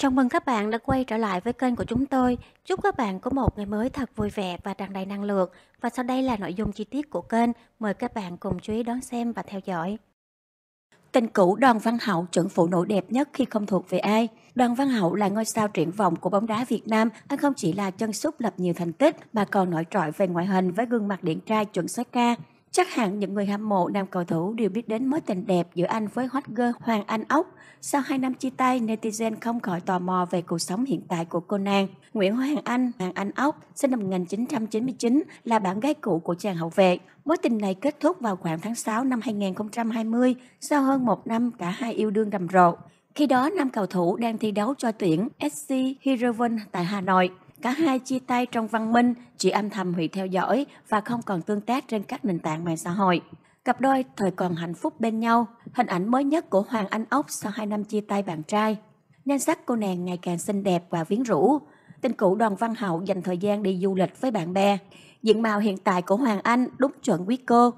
Chào mừng các bạn đã quay trở lại với kênh của chúng tôi. Chúc các bạn có một ngày mới thật vui vẻ và tràn đầy năng lượng. Và sau đây là nội dung chi tiết của kênh. Mời các bạn cùng chú ý đón xem và theo dõi. Tình cũ Đoàn Văn Hậu chuẩn phụ nữ đẹp nhất khi không thuộc về ai. Đoàn Văn Hậu là ngôi sao triển vọng của bóng đá Việt Nam. Anh không chỉ là chân sút lập nhiều thành tích mà còn nổi trội về ngoại hình với gương mặt điển trai chuẩn soái ca. Chắc hẳn những người hâm mộ nam cầu thủ đều biết đến mối tình đẹp giữa anh với hot girl Hoàng Anh Ốc. Sau 2 năm chia tay, netizen không khỏi tò mò về cuộc sống hiện tại của cô nàng. Nguyễn Hoàng Anh, Hoàng Anh Ốc, sinh năm 1999, là bạn gái cũ của chàng hậu vệ. Mối tình này kết thúc vào khoảng tháng 6 năm 2020, sau hơn một năm cả hai yêu đương rầm rộ. Khi đó, nam cầu thủ đang thi đấu cho tuyển SC Heroven tại Hà Nội. Cả hai chia tay trong văn minh, chỉ âm thầm Hủy theo dõi và không còn tương tác trên các nền tảng mạng xã hội. Cặp đôi thời còn hạnh phúc bên nhau, hình ảnh mới nhất của Hoàng Anh Ốc sau 2 năm chia tay bạn trai. Nhan sắc cô nàng ngày càng xinh đẹp và quyến rũ. Tình cũ đoàn văn hậu dành thời gian đi du lịch với bạn bè. Diện mạo hiện tại của Hoàng Anh đúng chuẩn quý cô,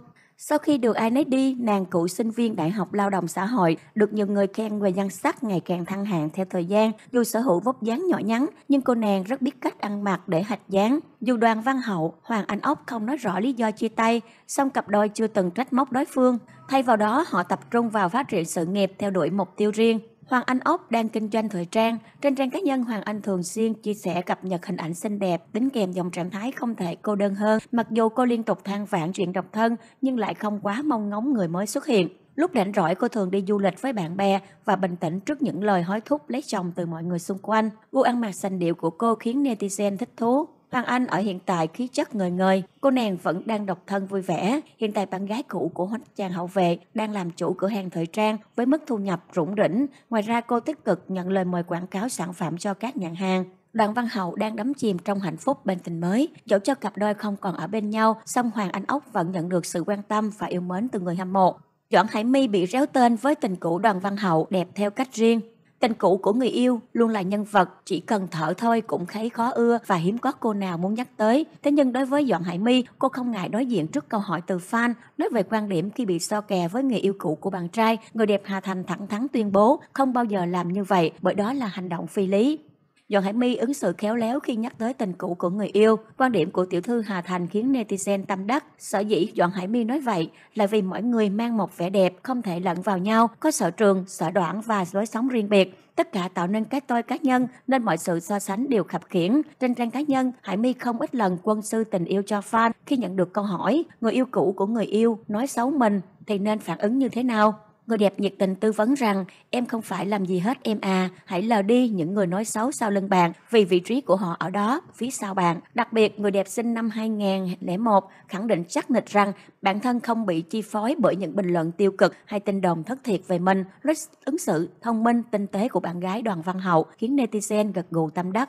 sau khi được ai nấy đi, nàng cựu sinh viên Đại học Lao động Xã hội được nhiều người khen về nhan sắc ngày càng thăng hạng theo thời gian. Dù sở hữu vóc dáng nhỏ nhắn, nhưng cô nàng rất biết cách ăn mặc để hạch dáng. Dù đoàn văn hậu, Hoàng Anh Ốc không nói rõ lý do chia tay, song cặp đôi chưa từng trách móc đối phương. Thay vào đó, họ tập trung vào phát triển sự nghiệp theo đuổi mục tiêu riêng. Hoàng Anh Ốc đang kinh doanh thời trang. Trên trang cá nhân, Hoàng Anh thường xuyên chia sẻ cập nhật hình ảnh xinh đẹp, đính kèm dòng trạng thái không thể cô đơn hơn. Mặc dù cô liên tục than vãn chuyện độc thân, nhưng lại không quá mong ngóng người mới xuất hiện. Lúc rảnh rỗi cô thường đi du lịch với bạn bè và bình tĩnh trước những lời hối thúc lấy chồng từ mọi người xung quanh. Gu ăn mặc sành điệu của cô khiến netizen thích thú. Hoàng Anh ở hiện tại khí chất ngời ngời, cô nàng vẫn đang độc thân vui vẻ. Hiện tại bạn gái cũ của Hoánh chàng hậu vệ đang làm chủ cửa hàng thời trang với mức thu nhập rủng rỉnh. Ngoài ra cô tích cực nhận lời mời quảng cáo sản phẩm cho các nhãn hàng. Đoàn Văn Hậu đang đắm chìm trong hạnh phúc bên tình mới. Dẫu cho cặp đôi không còn ở bên nhau, song Hoàng Anh Ốc vẫn nhận được sự quan tâm và yêu mến từ người hâm mộ. Doãn Hải My bị réo tên với tình cũ Đoàn Văn Hậu đẹp theo cách riêng tình cũ của người yêu luôn là nhân vật chỉ cần thở thôi cũng thấy khó ưa và hiếm có cô nào muốn nhắc tới. Thế nhưng đối với Doãn Hải My, cô không ngại đối diện trước câu hỏi từ fan nói về quan điểm khi bị so kè với người yêu cũ của bạn trai. Người đẹp Hà Thành thẳng thắn tuyên bố không bao giờ làm như vậy bởi đó là hành động phi lý. Doãn Hải My ứng xử khéo léo khi nhắc tới tình cũ của người yêu. Quan điểm của tiểu thư Hà Thành khiến netizen tâm đắc. Sở dĩ Doãn Hải My nói vậy là vì mỗi người mang một vẻ đẹp, không thể lẫn vào nhau, có sở trường, sở đoạn và lối sống riêng biệt tất cả tạo nên cái tôi cá nhân nên mọi sự so sánh đều khập khiển trên trang cá nhân hải my không ít lần quân sư tình yêu cho fan khi nhận được câu hỏi người yêu cũ của người yêu nói xấu mình thì nên phản ứng như thế nào Người đẹp nhiệt tình tư vấn rằng em không phải làm gì hết em à, hãy lờ đi những người nói xấu sau lưng bạn vì vị trí của họ ở đó, phía sau bạn. Đặc biệt, người đẹp sinh năm 2001 khẳng định chắc nịch rằng bản thân không bị chi phối bởi những bình luận tiêu cực hay tin đồn thất thiệt về mình. Lối ứng xử thông minh, tinh tế của bạn gái Đoàn Văn Hậu khiến netizen gật gù tâm đắc.